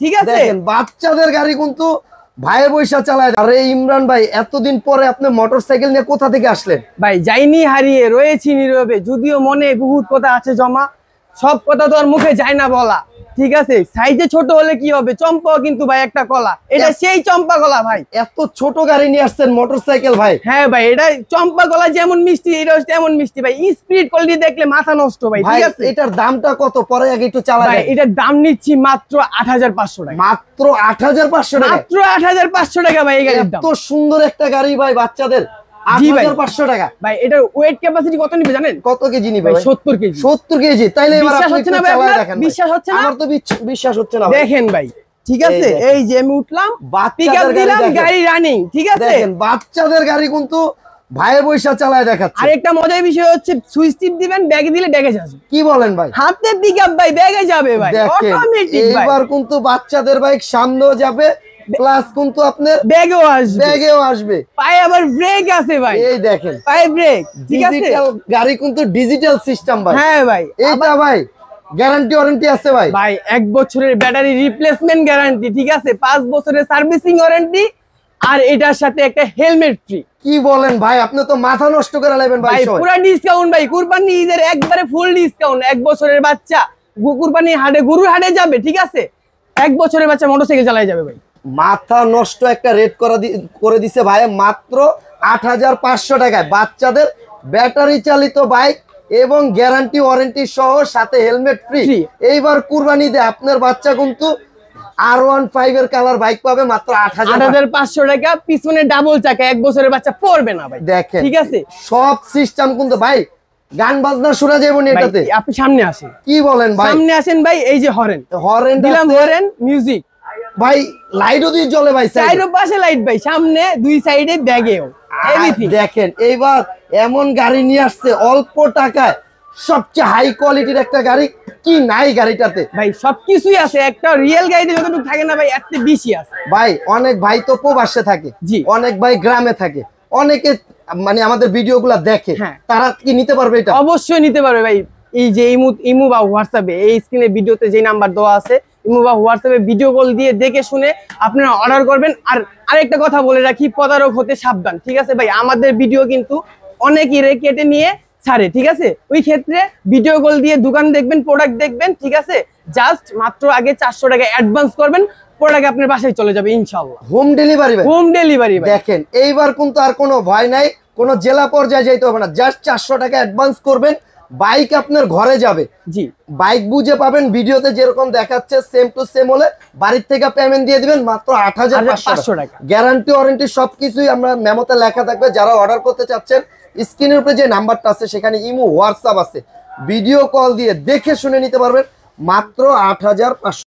ঠিক আছে বাচ্চাদের গাড়ি কিন্তু ভাইয়ের বৈশা চালায় আরে ইমরান ভাই এতদিন পরে আপনি মোটর সাইকেল নিয়ে কোথা থেকে আসলেন ভাই যাইনি হারিয়ে রয়েছি নীরবে যদিও মনে বহুত কথা আছে জমা সব কথা তো আর মুখে যায় না বলা ঠিক আছে সাইজে ছোট হলে কি হবে চম্পা কিন্তু ভাই একটা কলা এটা সেই চম্পা কলা ভাই এত ছোট গাড়ি নিয়ে আসছেন মোটরসাইকেল ভাই হ্যাঁ ভাই এটা চম্পা কলা যেমন মিষ্টি এটা তেমন মিষ্টি ভাই স্পিড কলটি দেখলে মাথা নষ্ট ভাই ঠিক আছে এটার দামটা কত পরে আগে একটু চালা ভাই এটার দাম নিচ্ছি মাত্র 8500 টাকা মাত্র 8500 টাকা মাত্র 8500 টাকা ভাই এই গাড়ির দাম এত সুন্দর একটা গাড়ি ভাই বাচ্চাদের ওয়েট ক্যাপাসিটি কত নিবে জানেন কত কেজি কেজি কেজি বিশ্বাস হচ্ছে না দেখেন ভাই ঠিক আছে এই যে আমি উঠলাম গাড়ি রানিং ঠিক আছে বাচ্চাদের গাড়ি কিন্তু ভাইয়ের পয়সা চালায় আর আরেকটা মজার বিষয় হচ্ছে সুইচ টিপ দিবেন ব্যাগে দিলে ব্যাগে যাবে কি বলেন ভাই হাতে আপ ভাই ব্যাগে যাবে ভাই এবার কিন্তু বাচ্চাদের বাইক সামনেও যাবে প্লাস কিন্তু আপনার ব্যাগেও আসবে ব্যাগেও আসবে পায়ে আবার ব্রেক আছে ভাই এই দেখেন পায়ে ব্রেক ঠিক আছে গাড়ি কিন্তু ডিজিটাল সিস্টেম ভাই হ্যাঁ ভাই এইটা ভাই গ্যারান্টি ওয়ারেন্টি আছে ভাই ভাই এক বছরের ব্যাটারি রিপ্লেসমেন্ট গ্যারান্টি ঠিক আছে পাঁচ বছরের সার্ভিসিং ওয়ারেন্টি আর এটার সাথে একটা হেলমেট ফ্রি কি বলেন ভাই আপনি তো মাথা নষ্ট করে নেবেন ভাই পুরো ডিসকাউন্ট ভাই কুরবানি ঈদের একবারে ফুল ডিসকাউন্ট এক বছরের বাচ্চা কুরবানি হাটে গরুর হাটে যাবে ঠিক আছে এক বছরের বাচ্চা মোটরসাইকেল চালাই যাবে ভাই মাথা নষ্ট একটা রেট করা করে দিছে ভাই মাত্র আট হাজার পাঁচশো টাকায় বাচ্চাদের ব্যাটারি চালিত বাইক এবং গ্যারান্টি ওয়ারেন্টি সহ সাথে হেলমেট ফ্রি এইবার কুরবানি দে আপনার বাচ্চা কিন্তু আর ওয়ান ফাইভ এর কালার বাইক পাবে মাত্র আট হাজার পাঁচশো টাকা পিছনে মানে ডাবল চাকা এক বছরের বাচ্চা পড়বে না ভাই দেখে ঠিক আছে সব সিস্টেম কিন্তু ভাই গান বাজনা শোনা যাবে এটাতে আপনি সামনে আসেন কি বলেন ভাই সামনে আসেন ভাই এই যে হরেন হরেন দিলাম হরেন মিউজিক ভাই লাইটও দিয়ে জ্বলে ভাই সাইডের পাশে লাইট ভাই সামনে দুই সাইডে ব্যাগেও দেখেন এইবার এমন গাড়ি নিয়ে আসছে অল্প টাকায় সবচেয়ে হাই কোয়ালিটির একটা গাড়ি কি নাই গাড়িটাতে ভাই সবকিছুই আছে একটা রিয়েল গাড়িতে যতটুকু থাকে না ভাই এত বেশি আছে ভাই অনেক ভাই তো প্রবাসে থাকে জি অনেক ভাই গ্রামে থাকে অনেকে মানে আমাদের ভিডিও গুলা দেখে হ্যাঁ। তারা কি নিতে পারবে এটা অবশ্যই নিতে পারবে ভাই এই যে ইমু ইমু বা হোয়াটসঅ্যাপে এই স্ক্রিনে ভিডিওতে যে নাম্বার দেওয়া আছে কিংবা হোয়াটসঅ্যাপে ভিডিও কল দিয়ে দেখে শুনে আপনারা অর্ডার করবেন আর আরেকটা কথা বলে রাখি প্রতারক হতে সাবধান ঠিক আছে ভাই আমাদের ভিডিও কিন্তু অনেকই রে কেটে নিয়ে ছাড়ে ঠিক আছে ওই ক্ষেত্রে ভিডিও কল দিয়ে দোকান দেখবেন প্রোডাক্ট দেখবেন ঠিক আছে জাস্ট মাত্র আগে চারশো টাকা অ্যাডভান্স করবেন প্রোডাক্ট আপনার বাসায় চলে যাবে ইনশাল্লাহ হোম ডেলিভারি হোম ডেলিভারি দেখেন এইবার কিন্তু আর কোনো ভয় নাই কোনো জেলা পর্যায়ে যাইতে হবে না জাস্ট চারশো টাকা অ্যাডভান্স করবেন বাইক আপনার ঘরে যাবে জি বাইক বুঝে পাবেন ভিডিওতে যেরকম দেখাচ্ছে সেম টু সেম হলে বাড়ির থেকে পেমেন্ট দিয়ে দিবেন মাত্র আট হাজার পাঁচশো টাকা গ্যারান্টি ওয়ারেন্টি সবকিছুই আমরা মেমোতে লেখা থাকবে যারা অর্ডার করতে চাচ্ছেন স্ক্রিনের উপরে যে নাম্বারটা আছে সেখানে ইমো হোয়াটসঅ্যাপ আছে ভিডিও কল দিয়ে দেখে শুনে নিতে পারবেন মাত্র আট হাজার